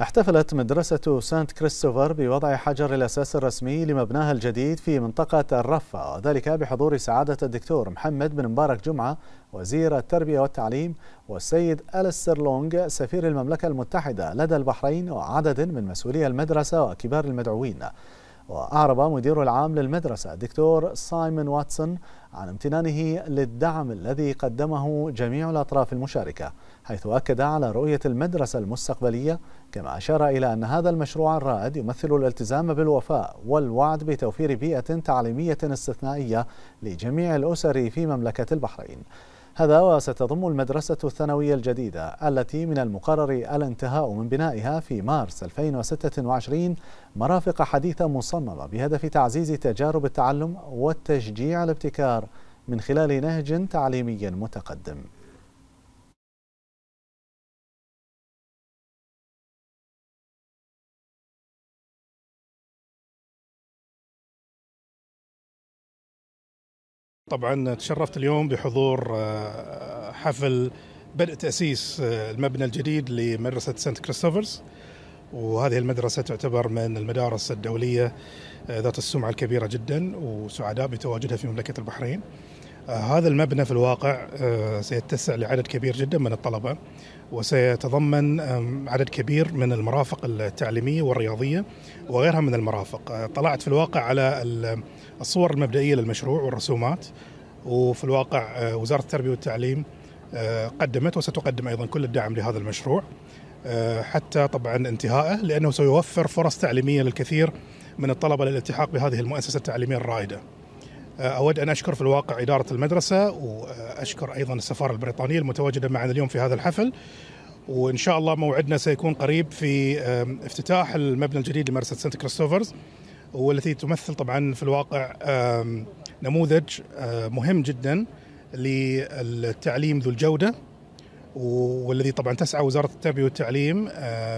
احتفلت مدرسة سانت كريستوفر بوضع حجر الأساس الرسمي لمبناها الجديد في منطقة الرفة وذلك بحضور سعادة الدكتور محمد بن مبارك جمعة وزير التربية والتعليم والسيد ألستر لونغ سفير المملكة المتحدة لدى البحرين وعدد من مسؤولي المدرسة وكبار المدعوين وأعرب مدير العام للمدرسة دكتور سايمون واتسون عن امتنانه للدعم الذي قدمه جميع الأطراف المشاركة حيث أكد على رؤية المدرسة المستقبلية كما أشار إلى أن هذا المشروع الرائد يمثل الالتزام بالوفاء والوعد بتوفير بيئة تعليمية استثنائية لجميع الأسر في مملكة البحرين هذا وستضم المدرسة الثانوية الجديدة التي من المقرر الانتهاء من بنائها في مارس 2026 مرافق حديثة مصممة بهدف تعزيز تجارب التعلم والتشجيع الابتكار من خلال نهج تعليمي متقدم طبعا تشرفت اليوم بحضور آه، حفل بدء تأسيس آه، المبنى الجديد لمدرسة سانت كريستوفرز وهذه المدرسة تعتبر من المدارس الدولية آه، ذات السمعة الكبيرة جدا وسعداء بتواجدها في مملكة البحرين هذا المبنى في الواقع سيتسع لعدد كبير جدا من الطلبة وسيتضمن عدد كبير من المرافق التعليمية والرياضية وغيرها من المرافق طلعت في الواقع على الصور المبدئيه للمشروع والرسومات وفي الواقع آه، وزاره التربيه والتعليم آه، قدمت وستقدم ايضا كل الدعم لهذا المشروع آه، حتى طبعا انتهائه لانه سيوفر فرص تعليميه للكثير من الطلبه للالتحاق بهذه المؤسسه التعليميه الرائده. اود ان اشكر في الواقع اداره المدرسه واشكر ايضا السفاره البريطانيه المتواجده معنا اليوم في هذا الحفل وان شاء الله موعدنا سيكون قريب في افتتاح المبنى الجديد لمدرسه سانت كريستوفرز والتي تمثل طبعا في الواقع نموذج مهم جدا للتعليم ذو الجوده والذي طبعا تسعى وزاره التربيه والتعليم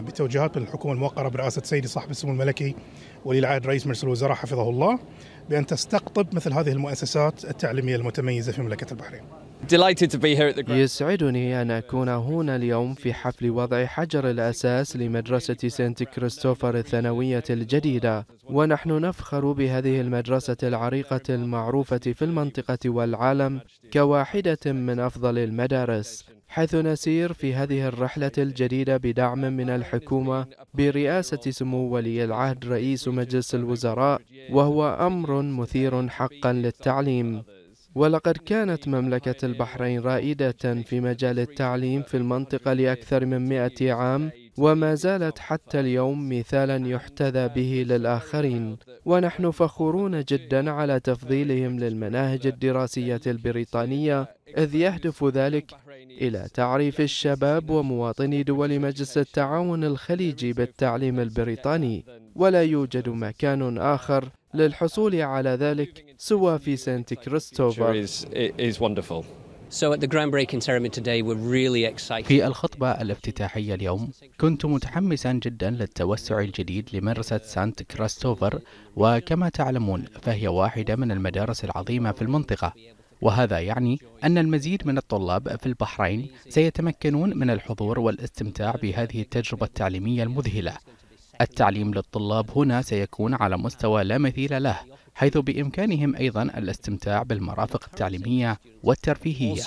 بتوجيهات من الحكومه الموقره برئاسه سيدي صاحب السمو الملكي ولي العهد رئيس مجلس الوزراء حفظه الله بان تستقطب مثل هذه المؤسسات التعليميه المتميزه في مملكه البحرين. يسعدني أن أكون هنا اليوم في حفل وضع حجر الأساس لمدرسة سانت كريستوفر الثانوية الجديدة ونحن نفخر بهذه المدرسة العريقة المعروفة في المنطقة والعالم كواحدة من أفضل المدارس حيث نسير في هذه الرحلة الجديدة بدعم من الحكومة برئاسة سمو ولي العهد رئيس مجلس الوزراء وهو أمر مثير حقا للتعليم ولقد كانت مملكة البحرين رائدة في مجال التعليم في المنطقة لأكثر من مئة عام وما زالت حتى اليوم مثالا يحتذى به للآخرين ونحن فخورون جدا على تفضيلهم للمناهج الدراسية البريطانية إذ يهدف ذلك إلى تعريف الشباب ومواطني دول مجلس التعاون الخليجي بالتعليم البريطاني ولا يوجد مكان آخر للحصول على ذلك سوى في سانت كريستوفر في الخطبة الافتتاحية اليوم كنت متحمسا جدا للتوسع الجديد لمدرسة سانت كريستوفر وكما تعلمون فهي واحدة من المدارس العظيمة في المنطقة وهذا يعني أن المزيد من الطلاب في البحرين سيتمكنون من الحضور والاستمتاع بهذه التجربة التعليمية المذهلة التعليم للطلاب هنا سيكون على مستوى لا مثيل له حيث بإمكانهم أيضا الاستمتاع بالمرافق التعليمية والترفيهية